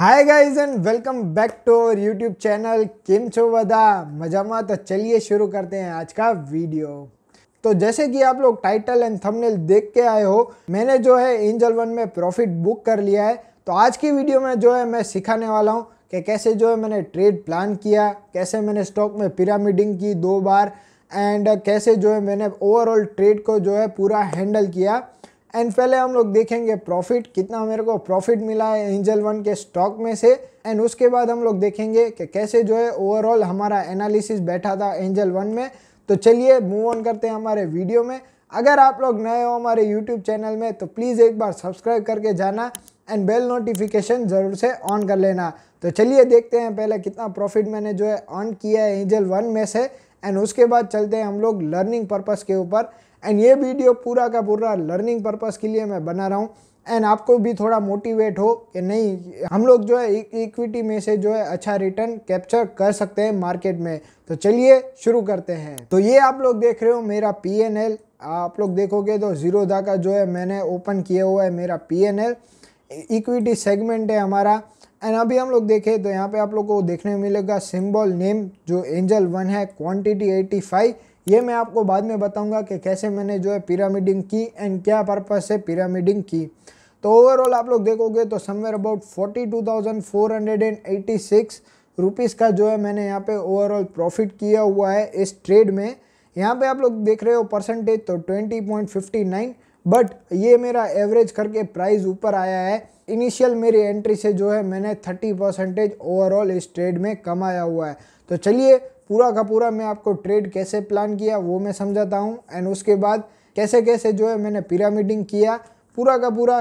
hi guys and welcome back to our YouTube channel किम छो वदा मजामा तो चलिए शुरू करते हैं आज का वीडियो तो जैसे कि आप लोग टाइटल एंड थंबनेल देख के आए हो मैंने जो है एंजल वन में प्रॉफिट बुक कर लिया है तो आज की वीडियो में जो है मैं सिखाने वाला हूँ कि कैसे जो है मैंने ट्रेड प्लान किया कैसे मैंने स्टॉक में पिरामिडिंग की दो बार एंड कैसे जो है मैंने ओवरऑल ट्रेड को जो है पूरा हैंडल किया एंड पहले हम लोग देखेंगे प्रॉफिट कितना मेरे को प्रॉफिट मिला है एंजल वन के स्टॉक में से एंड उसके बाद हम लोग देखेंगे कि कैसे जो है ओवरऑल हमारा एनालिसिस बैठा था एंजल वन में तो चलिए मूव ऑन करते हैं हमारे वीडियो में अगर आप लोग नए हो हमारे यूट्यूब चैनल में तो प्लीज़ एक बार सब्सक्राइब करके जाना एंड बेल नोटिफिकेशन ज़रूर से ऑन कर लेना तो चलिए देखते हैं पहले कितना प्रॉफिट मैंने जो है ऑन किया है एंजल वन में से एंड उसके बाद चलते हैं हम लोग लर्निंग पर्पज़ के ऊपर एंड ये वीडियो पूरा का पूरा लर्निंग पर्पज़ के लिए मैं बना रहा हूँ एंड आपको भी थोड़ा मोटिवेट हो कि नहीं हम लोग जो है इक्विटी में से जो है अच्छा रिटर्न कैप्चर कर सकते हैं मार्केट में तो चलिए शुरू करते हैं तो ये आप लोग देख रहे हो मेरा पी एन एल आप लोग देखोगे तो जीरो का जो है मैंने ओपन किया हुआ है मेरा P N L equity segment है हमारा एंड अभी हम लोग देखें तो यहाँ पे आप लोग को देखने मिलेगा सिंबल नेम जो एंजल वन है क्वांटिटी 85 ये मैं आपको बाद में बताऊंगा कि कैसे मैंने जो है पिरामिडिंग की एंड क्या पर्पज़ से पिरामिडिंग की तो ओवरऑल आप लोग देखोगे तो somewhere about forty two thousand four hundred and eighty six rupees का जो है मैंने यहाँ पे ओवरऑल प्रॉफिट किया हुआ है इस ट्रेड में यहाँ पे आप लोग देख रहे हो परसेंटेज तो twenty point fifty nine but ये मेरा एवरेज करके प्राइस ऊपर आया है इनिशियल मेरी एंट्री से जो है मैंने थर्टी परसेंटेज ओवरऑल इस ट्रेड में कमाया हुआ है तो चलिए पूरा का पूरा मैं आपको ट्रेड कैसे प्लान किया वो मैं समझाता हूँ एंड उसके बाद कैसे कैसे जो है मैंने पिरामिडिंग किया पूरा का पूरा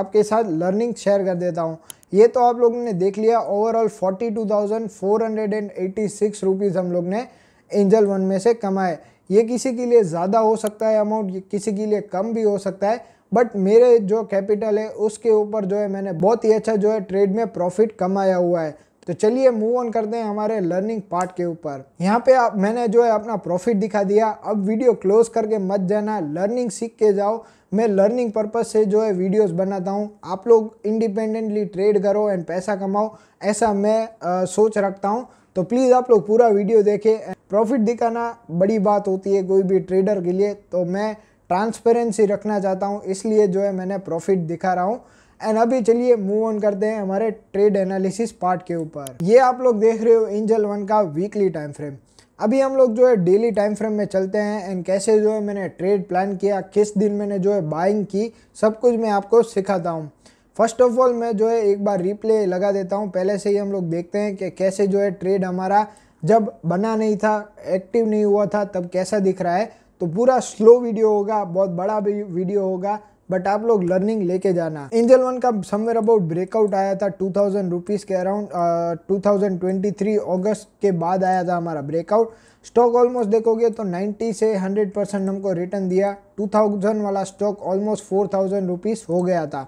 आपके साथ लर्निंग शेयर कर देता हूँ ये तो आप लोगों ने देख लिया overall forty two thousand four hundred and eighty six rupees हम लोग ने एंजल वन में से कमाए ये किसी के लिए ज़्यादा हो सकता है अमाउंट किसी के लिए कम भी हो सकता है बट मेरे जो कैपिटल है उसके ऊपर जो है मैंने बहुत ही अच्छा जो है ट्रेड में प्रॉफिट कमाया हुआ है तो चलिए मूव ऑन करते हैं हमारे लर्निंग पार्ट के ऊपर यहाँ पे आप मैंने जो है अपना प्रॉफिट दिखा दिया अब वीडियो क्लोज करके मत जाना लर्निंग सीख के जाओ मैं लर्निंग पर्पज से जो है वीडियोस बनाता हूँ आप लोग इंडिपेंडेंटली ट्रेड करो एंड पैसा कमाओ ऐसा मैं आ, सोच रखता हूँ तो प्लीज़ आप लोग पूरा वीडियो देखें प्रॉफिट दिखाना बड़ी बात होती है कोई भी ट्रेडर के लिए तो मैं ट्रांसपेरेंसी रखना चाहता हूँ इसलिए जो है मैंने प्रॉफिट दिखा रहा हूँ एंड अभी चलिए मूव ऑन करते हैं हमारे ट्रेड एनालिसिस पार्ट के ऊपर ये आप लोग देख रहे हो एंजल वन का वीकली टाइम फ्रेम अभी हम लोग जो है डेली टाइम फ्रेम में चलते हैं एंड कैसे जो है मैंने ट्रेड प्लान किया किस दिन मैंने जो है बाइंग की सब कुछ मैं आपको सिखाता हूँ फर्स्ट ऑफ ऑल मैं जो है एक बार रिप्ले लगा देता हूँ पहले से ही हम लोग देखते हैं कि कैसे जो है ट्रेड हमारा जब बना नहीं था एक्टिव नहीं हुआ था तब कैसा दिख रहा है तो पूरा स्लो वीडियो होगा बहुत बड़ा भी वीडियो होगा बट आप लोग लर्निंग लेके जाना एंजल वन का समवेयर अबाउट ब्रेकआउट आया था टू थाउजेंड रुपीज़ के around two thousand twenty three अगस्त के बाद आया था हमारा ब्रेकआउट स्टॉक ऑलमोस्ट देखोगे तो 90 से 100 परसेंट हमको रिटर्न दिया 2000 वाला stock almost four thousand rupees हो गया था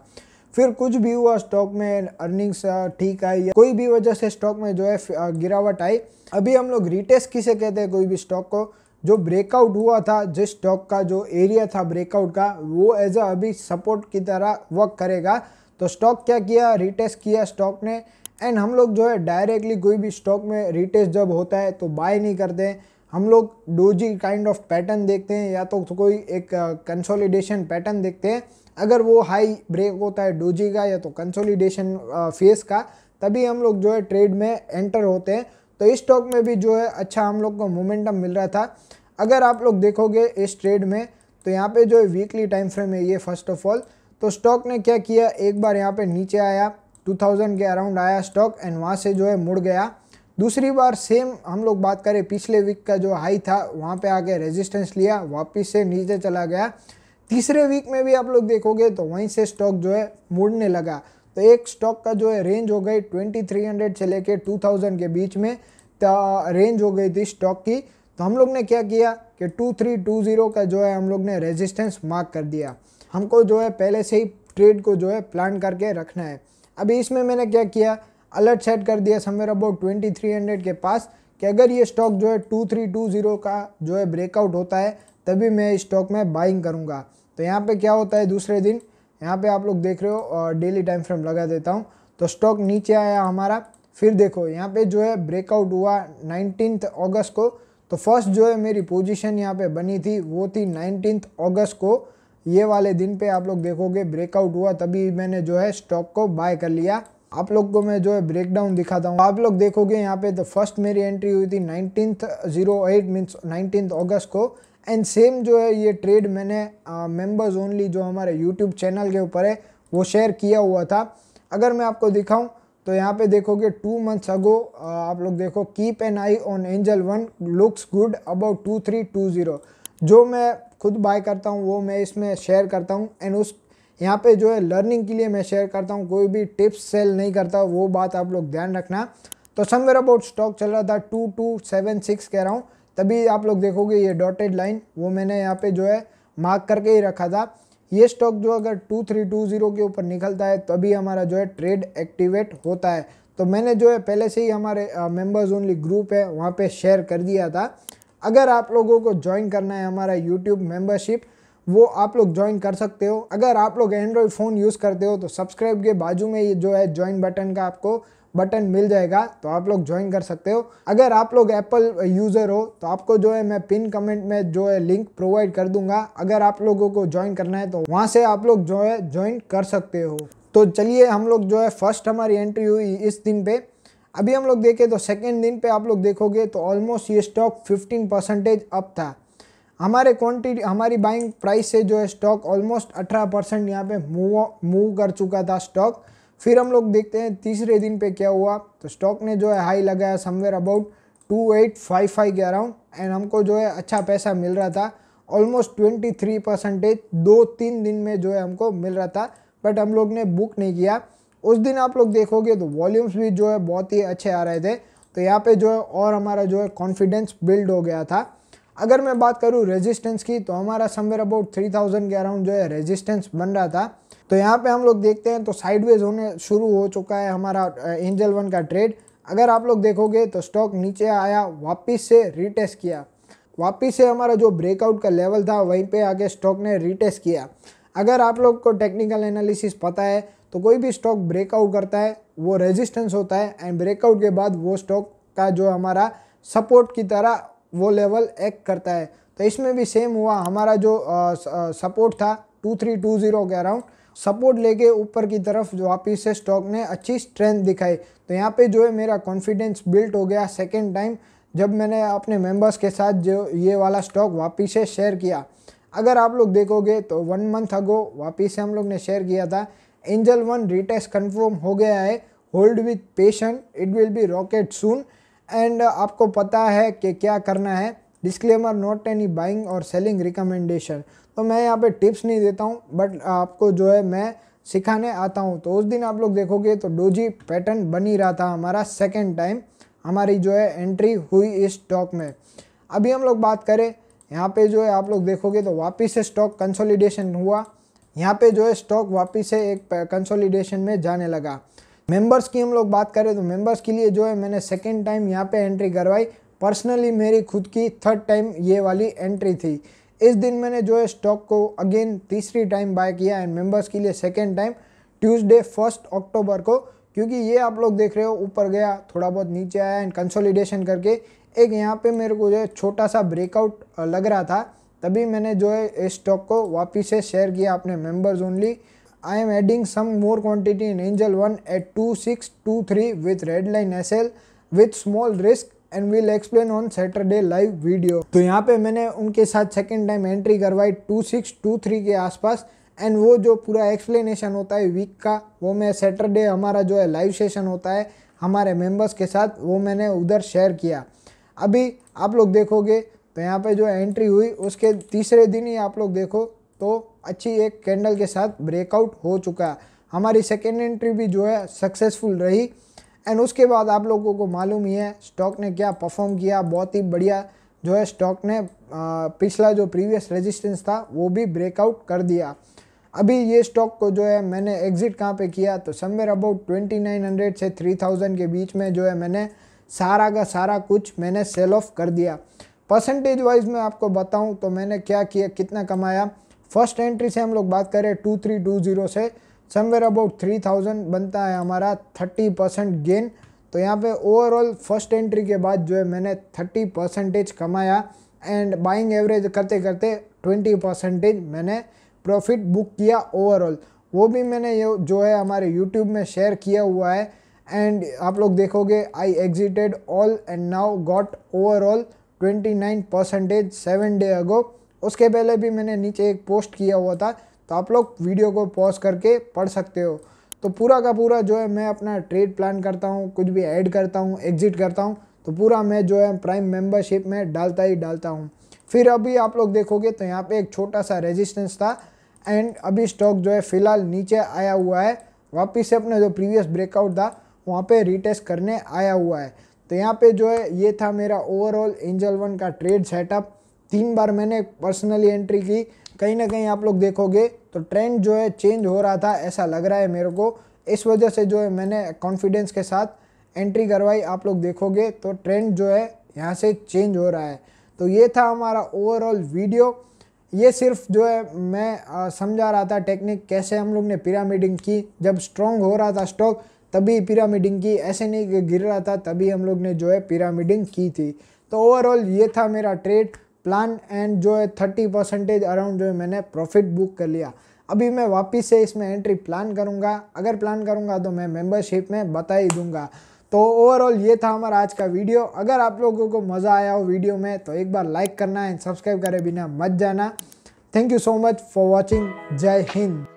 फिर कुछ भी हुआ स्टॉक में अर्निंग्स uh, ठीक आई या कोई भी वजह से स्टॉक में जो है uh, गिरावट आई अभी हम लोग रिटेस्ट किसे कहते हैं कोई भी स्टॉक को जो ब्रेकआउट हुआ था जिस स्टॉक का जो एरिया था ब्रेकआउट का वो एज अ अभी सपोर्ट की तरह वर्क करेगा तो स्टॉक क्या किया रिटेस्ट किया स्टॉक ने एंड हम लोग जो है डायरेक्टली कोई भी स्टॉक में रिटेस्ट जब होता है तो बाय नहीं करते हम लोग डोजी काइंड ऑफ पैटर्न देखते हैं या तो, तो कोई एक कंसोलिडेशन uh, पैटर्न देखते हैं अगर वो हाई ब्रेक होता है डोजी का या तो कंसोलिडेशन फेस uh, का तभी हम लोग जो है ट्रेड में एंटर होते हैं तो इस स्टॉक में भी जो है अच्छा हम लोग को मोमेंटम मिल रहा था अगर आप लोग देखोगे इस ट्रेड में तो यहाँ पे जो है वीकली टाइम फ्रेम है ये फर्स्ट ऑफ ऑल तो स्टॉक ने क्या किया एक बार यहाँ पे नीचे आया 2000 के अराउंड आया स्टॉक एंड वहाँ से जो है मुड़ गया दूसरी बार सेम हम लोग बात करें पिछले वीक का जो हाई था वहाँ पर आके रेजिस्टेंस लिया वापिस से नीचे चला गया तीसरे वीक में भी आप लोग देखोगे तो वहीं से स्टॉक जो है मुड़ने लगा तो एक स्टॉक का जो है रेंज हो गई 2300 से लेके 2000 के बीच में रेंज हो गई थी स्टॉक की तो हम लोग ने क्या किया कि टू थ्री टू ज़ीरो का जो है हम लोग ने रेजिस्टेंस मार्क कर दिया हमको जो है पहले से ही ट्रेड को जो है प्लान करके रखना है अभी इसमें मैंने क्या किया अलर्ट सेट कर दिया somewhere about twenty three hundred के पास कि अगर ये स्टॉक जो है टू थ्री टू ज़ीरो का जो है ब्रेकआउट होता है तभी मैं इस स्टॉक में बाइंग करूँगा तो यहाँ पे क्या होता है दूसरे दिन यहाँ पे आप लोग देख रहे हो और डेली टाइम फ्रेम लगा देता हूँ तो स्टॉक नीचे आया हमारा फिर देखो यहाँ पे जो है ब्रेकआउट हुआ नाइनटीन अगस्त को तो फर्स्ट जो है मेरी पोजीशन यहाँ पे बनी थी वो थी नाइनटीन अगस्त को ये वाले दिन पे आप लोग देखोगे ब्रेकआउट हुआ तभी मैंने जो है स्टॉक को बाय कर लिया आप लोग को मैं जो है ब्रेकडाउन दिखाता हूँ आप लोग देखोगे यहाँ पे तो फर्स्ट मेरी एंट्री हुई थी nineteen zero eight means nineteen अगस्त को एंड सेम जो है ये ट्रेड मैंने मेंबर्स ओनली जो हमारे यूट्यूब चैनल के ऊपर है वो शेयर किया हुआ था अगर मैं आपको दिखाऊँ तो यहाँ पे देखोगे टू मंथ्स अगो आप लोग देखो keep an eye on Angel One looks good about two three two zero जो मैं खुद बाय करता हूँ वो मैं इसमें शेयर करता हूँ एंड उस यहाँ पे जो है लर्निंग के लिए मैं शेयर करता हूँ कोई भी टिप्स सेल नहीं करता वो बात आप लोग ध्यान रखना तो समवेयर अबाउट स्टॉक चल रहा था टू टू सेवन सिक्स कह रहा हूँ तभी आप लोग देखोगे ये डॉटेड लाइन वो मैंने यहाँ पे जो है मार्क करके ही रखा था ये स्टॉक जो अगर टू थ्री टू ज़ीरो के ऊपर निकलता है तभी हमारा जो है ट्रेड एक्टिवेट होता है तो मैंने जो है पहले से ही हमारे मेंबर्स ओनली ग्रुप है वहाँ पे शेयर कर दिया था अगर आप लोगों को ज्वाइन करना है हमारा यूट्यूब मेंबरशिप वो आप लोग ज्वाइन कर सकते हो अगर आप लोग एंड्रॉयड फ़ोन यूज़ करते हो तो सब्सक्राइब के बाजू में ये जो है ज्वाइन बटन का आपको बटन मिल जाएगा तो आप लोग ज्वाइन कर सकते हो अगर आप लोग एप्पल यूज़र हो तो आपको जो है मैं पिन कमेंट में जो है लिंक प्रोवाइड कर दूंगा अगर आप लोगों को ज्वाइन करना है तो वहाँ से आप लोग जो है ज्वाइन कर सकते हो तो चलिए हम लोग जो है फर्स्ट हमारी एंट्री हुई इस दिन पे अभी हम लोग देखें तो सेकेंड दिन पे आप लोग देखोगे तो ऑलमोस्ट ये स्टॉक फिफ्टीन परसेंटेज अप था हमारे क्वांटिटी हमारी बाइंग प्राइस से जो है स्टॉक ऑलमोस्ट 18 परसेंट यहाँ पे मूव मूव कर चुका था स्टॉक फिर हम लोग देखते हैं तीसरे दिन पे क्या हुआ तो स्टॉक ने जो है हाई लगाया somewhere about two eight five five के अराउंड एंड हमको जो है अच्छा पैसा मिल रहा था ऑलमोस्ट ट्वेंटी थ्री परसेंटेज दो तीन दिन में जो है हमको मिल रहा था बट हम लोग ने बुक नहीं किया उस दिन आप लोग देखोगे तो वॉल्यूम्स भी जो है बहुत ही अच्छे आ रहे थे तो यहाँ पर जो है और हमारा जो है कॉन्फिडेंस बिल्ड हो गया था अगर मैं बात करूँ रेजिस्टेंस की तो हमारा समवेयर अबाउट थ्री थाउजेंड के अराउंड जो है रेजिस्टेंस बन रहा था तो यहाँ पे हम लोग देखते हैं तो साइडवेज होने शुरू हो चुका है हमारा एंजल वन का ट्रेड अगर आप लोग देखोगे तो स्टॉक नीचे आया वापस से रिटेस्ट किया वापस से हमारा जो ब्रेकआउट का लेवल था वहीं पे आगे स्टॉक ने रिटेस्ट किया अगर आप लोग को टेक्निकल एनालिसिस पता है तो कोई भी स्टॉक ब्रेकआउट करता है वो रेजिस्टेंस होता है एंड ब्रेकआउट के बाद वो स्टॉक का जो हमारा सपोर्ट की तरह वो लेवल एक्ट करता है तो इसमें भी सेम हुआ हमारा जो सपोर्ट था टू थ्री टू ज़ीरो के अराउंड सपोर्ट लेके ऊपर की तरफ जो वापिस से स्टॉक ने अच्छी स्ट्रेंथ दिखाई तो यहाँ पे जो है मेरा कॉन्फिडेंस बिल्ट हो गया सेकेंड टाइम जब मैंने अपने मेंबर्स के साथ जो ये वाला स्टॉक वापिस से शेयर किया अगर आप लोग देखोगे तो वन मंथ अगो वापिस से हम लोग ने शेयर किया था एंजल वन रिटेस्ट कन्फर्म हो गया है hold with patient it will be rocket soon and आपको पता है कि क्या करना है डिस्क्लेमर नॉट एनी बाइंग और सेलिंग रिकमेंडेशन तो मैं यहाँ पे टिप्स नहीं देता हूँ बट आपको जो है मैं सिखाने आता हूँ तो उस दिन आप लोग देखोगे तो डोजी पैटर्न बन ही रहा था हमारा सेकेंड टाइम हमारी जो है एंट्री हुई इस स्टॉक में अभी हम लोग बात करें यहाँ पे जो है आप लोग देखोगे तो वापस से स्टॉक कंसोलिडेशन हुआ यहाँ पे जो है स्टॉक वापस से एक कंसोलिडेशन में जाने लगा मेंबर्स की हम लोग बात करें तो मेंबर्स के लिए जो है मैंने सेकेंड टाइम यहाँ पे एंट्री करवाई पर्सनली मेरी खुद की थर्ड टाइम ये वाली एंट्री थी इस दिन मैंने जो है स्टॉक को अगेन तीसरी टाइम बाय किया एंड मेंबर्स के लिए second time Tuesday first October को क्योंकि ये आप लोग देख रहे हो ऊपर गया थोड़ा बहुत नीचे आया एंड कंसोलिडेशन करके एक यहाँ पे मेरे को जो है छोटा सा ब्रेकआउट लग रहा था तभी मैंने जो है इस स्टॉक को वापस से शेयर किया अपने members only I am adding some more quantity in Angel One at two six two three with red line S L with small risk and will explain on Saturday live video तो यहाँ पे मैंने उनके साथ second time entry करवाई two six two three के आसपास and वो जो पूरा एक्सप्लेनेशन होता है वीक का वो मैं सैटरडे हमारा जो है लाइव सेशन होता है हमारे मेंबर्स के साथ वो मैंने उधर शेयर किया अभी आप लोग देखोगे तो यहाँ पे जो एंट्री हुई उसके तीसरे दिन ही आप लोग देखो तो अच्छी एक कैंडल के साथ ब्रेकआउट हो चुका हमारी सेकेंड एंट्री भी जो है सक्सेसफुल रही एंड उसके बाद आप लोगों को मालूम ही है स्टॉक ने क्या परफॉर्म किया बहुत ही बढ़िया जो है स्टॉक ने पिछला जो प्रीवियस रेजिस्टेंस था वो भी ब्रेकआउट कर दिया अभी ये स्टॉक को जो है मैंने एग्जिट कहाँ पे किया तो समवेयर अबाउट 2900 से 3000 के बीच में जो है मैंने सारा का सारा कुछ मैंने सेल ऑफ कर दिया परसेंटेज वाइज मैं आपको बताऊं तो मैंने क्या किया कितना कमाया फर्स्ट एंट्री से हम लोग बात करें 2320 से समवेयर अबाउट थ्री थाउजेंड बनता है हमारा थर्टी परसेंट गेन तो यहाँ पे ओवरऑल फर्स्ट एंट्री के बाद जो है मैंने थर्टी परसेंटेज कमाया एंड बाइंग एवरेज करते करते ट्वेंटी परसेंटेज मैंने प्रॉफिट बुक किया ओवरऑल वो भी मैंने ये जो है हमारे यूट्यूब में शेयर किया हुआ है एंड आप लोग देखोगे I exited all and now got overall 29 percentage seven day ago उसके पहले भी मैंने नीचे एक पोस्ट किया हुआ था तो आप लोग वीडियो को पॉज करके पढ़ सकते हो तो पूरा का पूरा जो है मैं अपना ट्रेड प्लान करता हूँ कुछ भी ऐड करता हूँ एग्जिट करता हूँ तो पूरा मैं जो है प्राइम मेंबरशिप में डालता ही डालता हूँ फिर अभी आप लोग देखोगे तो यहाँ पे एक छोटा सा रेजिस्टेंस था एंड अभी स्टॉक जो है फिलहाल नीचे आया हुआ है वापस से अपना जो प्रीवियस ब्रेकआउट था वहाँ पे रिटेस्ट करने आया हुआ है तो यहाँ पे जो है ये था मेरा ओवरऑल एंजल वन का ट्रेड सेटअप तीन बार मैंने पर्सनली एंट्री की कहीं ना कहीं आप लोग देखोगे तो ट्रेंड जो है चेंज हो रहा था ऐसा लग रहा है मेरे को इस वजह से जो है मैंने कॉन्फिडेंस के साथ एंट्री करवाई आप लोग देखोगे तो ट्रेंड जो है यहाँ से चेंज हो रहा है तो ये था हमारा ओवरऑल वीडियो ये सिर्फ जो है मैं समझा रहा था टेक्निक कैसे हम लोग ने पिरामिडिंग की जब स्ट्रॉन्ग हो रहा था स्टॉक तभी पिरामिडिंग की ऐसे नहीं गिर रहा था तभी हम लोग ने जो है पिरामिडिंग की थी तो ओवरऑल ये था मेरा ट्रेड प्लान एंड जो है थर्टी परसेंटेज अराउंड जो है मैंने प्रॉफिट बुक कर लिया अभी मैं वापस से इसमें एंट्री प्लान करूँगा अगर प्लान करूँगा तो मैं मेंबरशिप में बता ही दूंगा तो ओवरऑल ये था हमारा आज का वीडियो अगर आप लोगों को मज़ा आया हो वीडियो में तो एक बार लाइक करना एंड सब्सक्राइब करे बिना मत जाना thank you so much for watching जय हिंद